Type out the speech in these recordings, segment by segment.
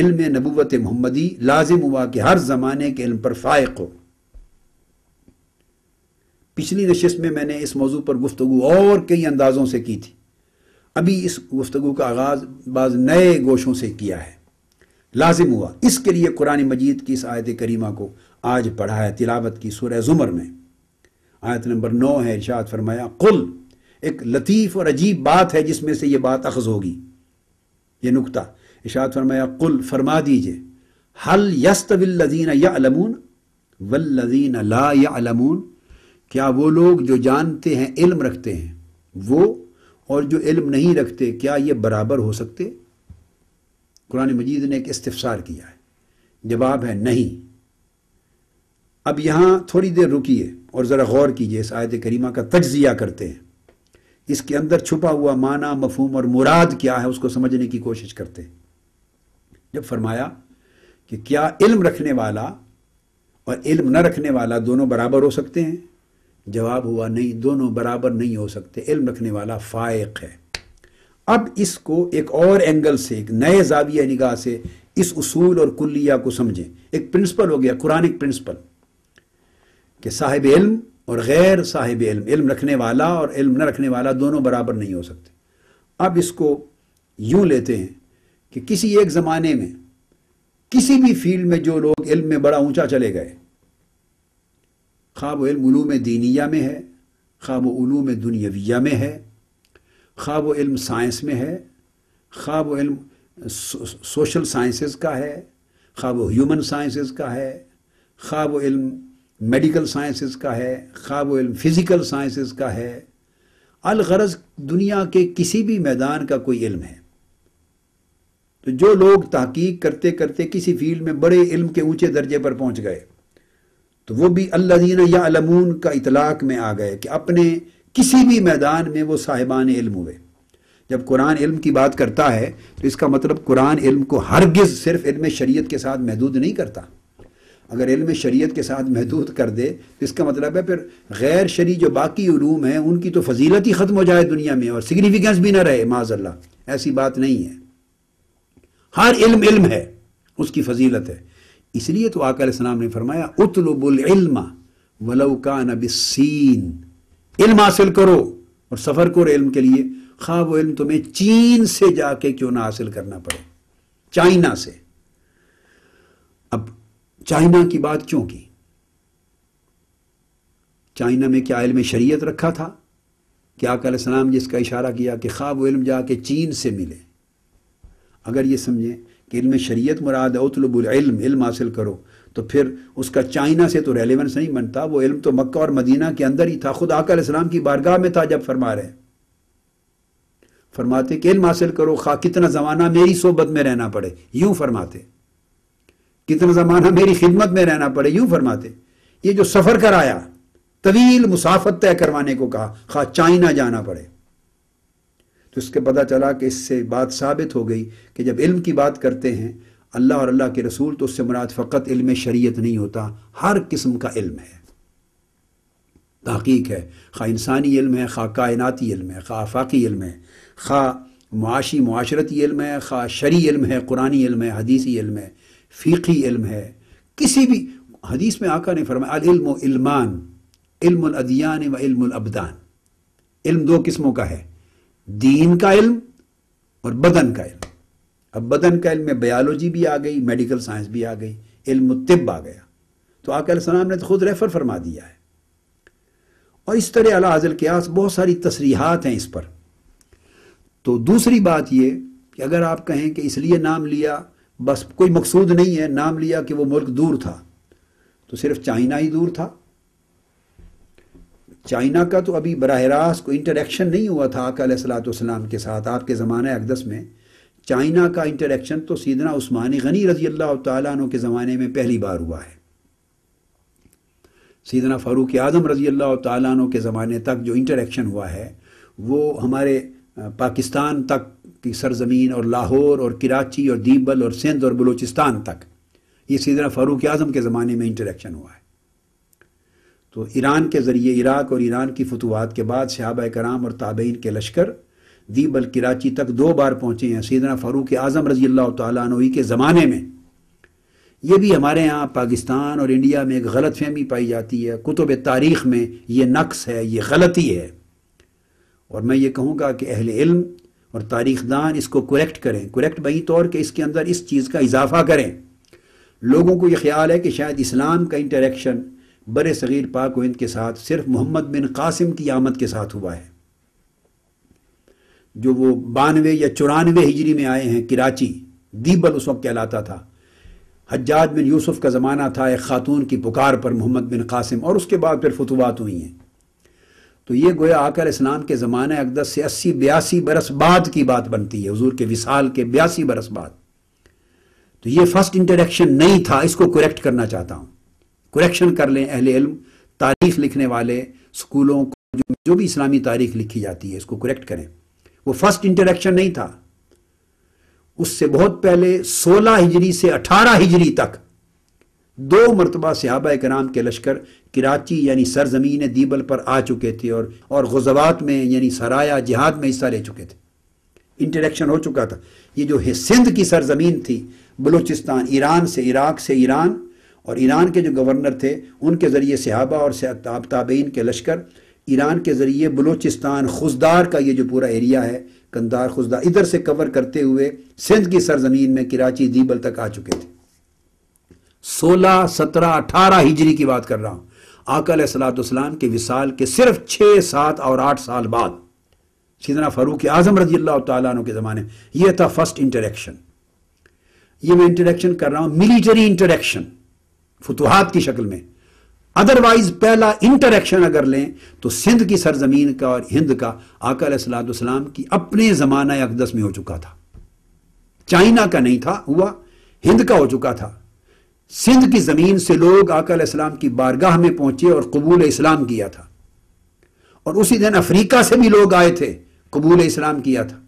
इल्म नबूत मोहम्मदी लाजिम हुआ कि हर ज़माने के इल्म पर फ़ायक हो पिछली नशस्त में मैंने इस मौजू पर गुफ्तु और कई अंदाज़ों से की थी अभी इस गुफ्तु का आगाज़ बाज नए गोशों से किया है लाजिम हुआ इसके लिए कुरान मजीद की इस आयत करीमा को आज पढ़ा है तिलावत की सुरह ज़ुमर में आयत नंबर नौ है इर्शाद फरमाया कुल एक लतीफ़ और अजीब बात है जिसमें से यह बात अखज़ होगी ये नुकता इशात फरमाया कुल फरमा दीजिए हल यस्तविल्लजीन यालमून वल्लजीन ला अलमून क्या वो लोग जो जानते हैं इल्म रखते हैं वो और जो इल्म नहीं रखते क्या ये बराबर हो सकते कुरान मजीद ने एक इस्तफसार किया है जवाब है नहीं अब यहां थोड़ी देर रुकिए और ज़रा गौर कीजिए इस आयत करीमा का तजिया करते हैं इसके अंदर छुपा हुआ माना मफहम और मुराद क्या है उसको समझने की कोशिश करते हैं जब फरमाया कि क्या इल्म रखने वाला और इल्म न रखने वाला दोनों बराबर हो सकते हैं जवाब हुआ नहीं दोनों बराबर नहीं हो सकते इल्म रखने वाला फायक है अब इसको एक और एंगल से एक नए जाविया निगाह से इस उसूल और कुल्लिया को समझें एक प्रिंसिपल हो गया कुरानिक प्रिंसिपल कि साहिब इल्म और गैर साहिब इल्म इल्म रखने वाला और इल्म न रखने वाला दोनों बराबर नहीं हो सकते अब इसको यूं लेते हैं कि किसी एक ज़माने में किसी भी फील्ड में जो लोग इल्म में बड़ा ऊंचा चले गए ख्वाब इल्म उलूम दीनिया में है ख्वाब उलूम दुनियाविया में है ख़्वाब इल्म साइंस में है ख़्वाब इल्म सोशल साइंसेस का है ख्वाब ह्यूमन साइंसेस का है ख़्वाब इल्म मेडिकल साइंसेस का है ख़्वाब इल्म फिज़िकल साइंसेस का है अलगरज दुनिया के किसी भी मैदान का कोई इल्म है तो जो लोग तहकीक करते करते किसी फील्ड में बड़े इल्म के ऊंचे दर्जे पर पहुंच गए तो वो भी दीन या अलमून का इतलाक में आ गए कि अपने किसी भी मैदान में वो साहिबान इल्म हुए जब कुरान इल्म की बात करता है तो इसका मतलब कुरान इल्म को हरगिज़ सिर्फ इल्म शरीयत के साथ महदूद नहीं करता अगर इल्म शरीयत के साथ महदूद कर दे तो इसका मतलब है फिर गैर शरी जो बाकी ूम हैं उनकी तो फजीलत ही ख़त्म हो जाए दुनिया में और सिग्निफिकेंस भी ना रहे माजल्ला ऐसी बात नहीं है हर इल्म इल्म है उसकी फजीलत है इसलिए तो आका इस्लाम ने फरमाया उतलुबुल इल्मा वलव का इल्म हासिल करो और सफ़र करो इल्म के लिए खा वो इल्म तुम्हें चीन से जाके क्यों ना हासिल करना पड़े चाइना से अब चाइना की बात क्यों की चाइना में क्या इल्म शरीयत रखा था क्या कल सलाम जिसका इशारा किया कि ख्वाब इल्म जाके चीन से मिले अगर ये समझें कि इल्म शरीयत मुराद है उतलबुल इल्म इल्म हासिल करो तो फिर उसका चाइना से तो रेलिवेंस नहीं बनता वो इल्म तो मक्का और मदीना के अंदर ही था खुद आकर इस्लाम की बारगाह में था जब फरमा रहे फरमाते कि इल्म हासिल करो खा कितना ज़माना मेरी सोबत में रहना पड़े यूं फरमाते कितना ज़माना मेरी खिदमत में रहना पड़े यूं फरमाते ये जो सफ़र कराया तवील मुसाफत तय करवाने को कहा खा चाइना जाना पड़े तो इसके पता चला कि इससे बात साबित हो गई कि जब इल्म की बात करते हैं अल्लाह और अल्लाह के रसूल तो उससे मुराद फ़कत इल्म शरीयत नहीं होता हर किस्म का इल्म है तहकीक है खा इंसानी इल्म है खा कायनती इल्म है खा आफाकी इल्म है खा मुआशी माशरती इल्म है खा शरी इल्म है कुरानी इल्म है हदीसी इल्म है फ़ीकी इल्म है किसी भी हदीस में आका ने फरमाया इल्म इल्मान इल्मदियान व इल्मअबदान इल्म दो किस्मों का है दीन का इल्म और बदन का इल्म अब बदन का इल्म में बयालोजी भी आ गई मेडिकल साइंस भी आ गई इल्म तिब आ गया तो आकलम ने तो खुद रेफर फरमा दिया है और इस तरह अला हजल के आस बहुत सारी तसरीहत हैं इस पर तो दूसरी बात यह कि अगर आप कहें कि इसलिए नाम लिया बस कोई मकसूद नहीं है नाम लिया कि वो मुल्क दूर था तो सिर्फ चाइना ही दूर था चाइना का तो अभी बरह रास्त कोई इंटरेक्शन नहीं हुआ था आकलाम के साथ आपके ज़माने अकदस में चाइना का इंटरेक्शन तो सीधना उस्मान गनी रजी अल्लाह तु के ज़माने में पहली बार हुआ है सीधना फ़ारूक आज़म रजी अल्लाह तु के ज़माने तक जो इंटरेक्शन हुआ है वो हमारे पाकिस्तान तक की सरजमीन और लाहौर और कराची और दीबल और सिंध और बलूचिस्तान तक ये सीधना फ़ारूक आज़म के ज़माने में इंटरेक्शन हुआ है तो ईरान के ज़रिए इराक और ईरान की फतवाहत के बाद सहाबा कराम और ताबेन के लश्कर दीबल कराची तक दो बार पहुँचे हैं सीदना फ़ारूक आज़म रजी अल्लाह तई के ज़माने में ये भी हमारे यहाँ पाकिस्तान और इंडिया में एक गलत फहमी पाई जाती है कुतुब तारीख़ में ये नक्स है ये गलती है और मैं ये कहूँगा कि अहल इल्म और तारीख़दान इसको करेक्ट करें करेक्ट बही तौर के इसके अंदर इस चीज़ का इजाफा करें लोगों को ये ख्याल है कि शायद इस्लाम का इंटरेक्शन बड़े सग़ीर पाक हिंद के साथ सिर्फ मोहम्मद बिन कासिम की आमद के साथ हुआ है जो वो बानवे या चौरानवे हिजरी में आए हैं कराची दीबल उस वक्त कहलाता था हज्जाज बिन यूसुफ का ज़माना था एक खातून की पुकार पर मोहम्मद बिन कासिम और उसके बाद फिर फतवात हुई हैं तो ये गोया आकर इस्लाम के ज़माने अकदस से अस्सी बयासी बरस बाद की बात बनती है हजूर के विसाल के बयासी बरस बाद तो ये फर्स्ट इंटरेक्शन नहीं था इसको करेक्ट करना चाहता हूँ करेक्शन कर लें अहल इल्म तारीख लिखने वाले स्कूलों को जो, जो भी इस्लामी तारीख लिखी जाती है इसको करेक्ट करें वो फर्स्ट इंटरेक्शन नहीं था उससे बहुत पहले 16 हिजरी से 18 हिजरी तक दो मरतबा सहाबा कराम के लश्कर कराची यानी सरजमीन दीबल पर आ चुके थे और और गजवात में यानी सराया जिहाद में हिस्सा ले चुके थे इंटरेक्शन हो चुका था ये जो सिंध की सरजमीन थी बलूचिस्तान ईरान से इराक से ईरान और ईरान के जो गवर्नर थे उनके ज़रिए सिहाबा और ताबेन के लश्कर ईरान के ज़रिए बलूचिस्तान खुजदार का ये जो पूरा एरिया है कंदार खुजदार इधर से कवर करते हुए सिंध की सरजमीन में कराची दीबल तक आ चुके थे सोलह सत्रह अठारह हिजरी की बात कर रहा हूँ आकल सलाम के विसाल के सिर्फ छः सात और आठ साल बाद सीधना फारूक आजम रजी अल्लाह के ज़माने यह था फर्स्ट इंटरेक्शन ये मैं इंटरेक्शन कर रहा हूँ मिलिटरी इंटरेक्शन फतुहात की शक्ल में अदरवाइज पहला इंटरेक्शन अगर लें तो सिंध की सरजमीन का और हिंद का आकल सलाम की अपने जमाना अकदस में हो चुका था चाइना का नहीं था हुआ हिंद का हो चुका था सिंध की जमीन से लोग आकल इस्लाम की बारगाह में पहुंचे और कबूल इस्लाम किया था और उसी दिन अफ्रीका से भी लोग आए थे कबूल इस्लाम किया था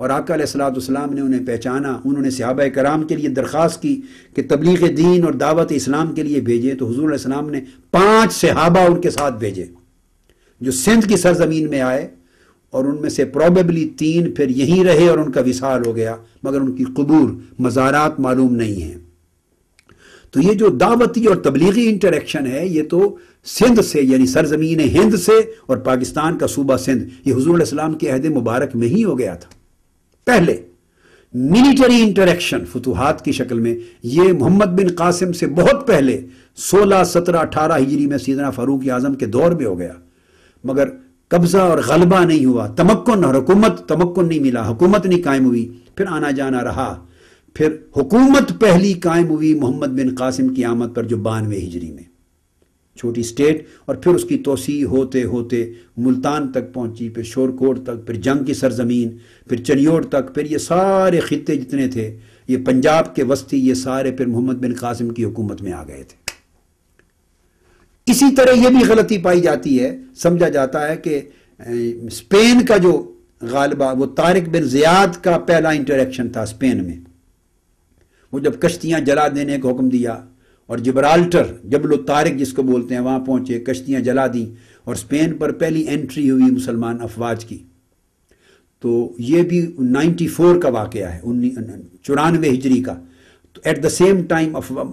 और आका सलाम ने उन्हें पहचाना उन्होंने सहाब कराम के लिए दरख्वास्त की कि तबलीग दीन और दावत इस्लाम के लिए भेजें तो हजूर इस्लाम ने पाँच सहाबा उनके साथ भेजे जो सिंध की सरजमीन में आए और उनमें से प्रॉबेबली तीन फिर यहीं रहे और उनका विशाल हो गया मगर उनकी कबूर मज़ारात मालूम नहीं हैं तो ये जो दावती और तबलीगी इंटरेक्शन है ये तो सिंध से यानी सरजमीन हिंद से और पाकिस्तान का सूबा सिंध ये हजूर के अहद मुबारक में ही हो गया था पहले मिलिटरी इंटरेक्शन फतूहत की शक्ल में यह मोहम्मद बिन कासिम से बहुत पहले 16, 17, 18 हिजरी में सीधना फारूक आजम के दौर में हो गया मगर कब्जा और गलबा नहीं हुआ तमक्न और हुकूमत तमक्न नहीं मिला हुकूमत नहीं कायम हुई फिर आना जाना रहा फिर हुकूमत पहली कायम हुई मोहम्मद बिन कासिम की आमद पर जो बानवे हिजरी में छोटी स्टेट और फिर उसकी तोसी होते होते मुल्तान तक पहुंची फिर शोरकोट तक फिर जंग की सरजमीन फिर चनियोड़ तक फिर ये सारे खत्े जितने थे ये पंजाब के वस्ती ये सारे फिर मोहम्मद बिन कासिम की हुकूमत में आ गए थे इसी तरह यह भी गलती पाई जाती है समझा जाता है कि स्पेन का जो गालबा वो तारिक बिन जियाद का पहला इंटरेक्शन था स्पेन में वो जब कश्तियां जला देने का हुक्म दिया और जिब्राल्टर जबल तारिक जिसको बोलते हैं वहां पहुंचे कश्तियां जला दी और स्पेन पर पहली एंट्री हुई मुसलमान अफवाज की तो ये भी 94 का वाक़ है चौरानवे हिजरी का तो एट द सेम टाइम अफवा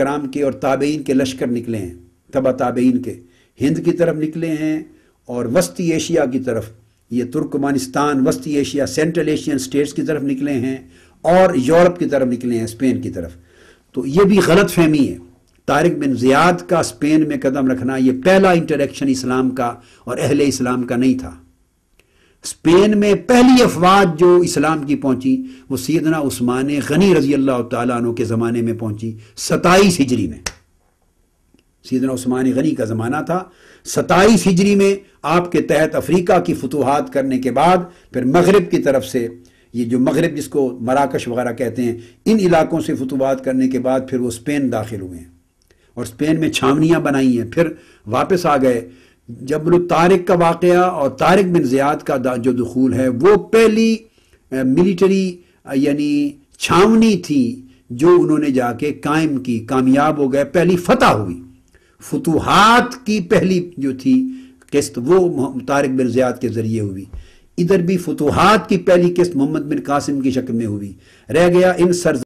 कराम के और ताबेन के लश्कर निकले हैं तबा ताबेन के हिंद की तरफ निकले हैं और वस्ती एशिया की तरफ ये तुर्कमानिस्तान वस्ती एशिया सेंट्रल एशियन स्टेट्स की तरफ निकले हैं और यूरोप की तरफ निकले हैं स्पेन की तरफ तो ये भी गलत फहमी है तारिक बिन जियाद का स्पेन में कदम रखना ये पहला इंटरेक्शन इस्लाम का और अहले इस्लाम का नहीं था स्पेन में पहली अफवाज जो इस्लाम की पहुंची वो सीदना उस्मान गनी रजी अल्लाह तु के ज़माने में पहुंची सताईस हिजरी में सीदना उस्मान गनी का ज़माना था सताईस हिजरी में आपके तहत अफ्रीका की फतूहत करने के बाद फिर मगरब की तरफ से ये जो मगरब जिसको मराकश वगैरह कहते हैं इन इलाकों से फतूबात करने के बाद फिर वो स्पेन दाखिल हुए हैं और स्पेन में छावनियाँ बनाई हैं फिर वापस आ गए लोग तारक का वाक़ और तारक बिन ज़ियाद का जो दखूल है वो पहली मिलिट्री यानी छावनी थी जो उन्होंने जाके कायम की कामयाब हो गए पहली फतह हुई फतूहत की पहली जो थी किस्त वो तारक बिन ज़ियाद के ज़रिए हुई इधर भी फतुहात की पहली किस्त मोहम्मद बिन कासिम की शक्ल में हुई रह गया इन सर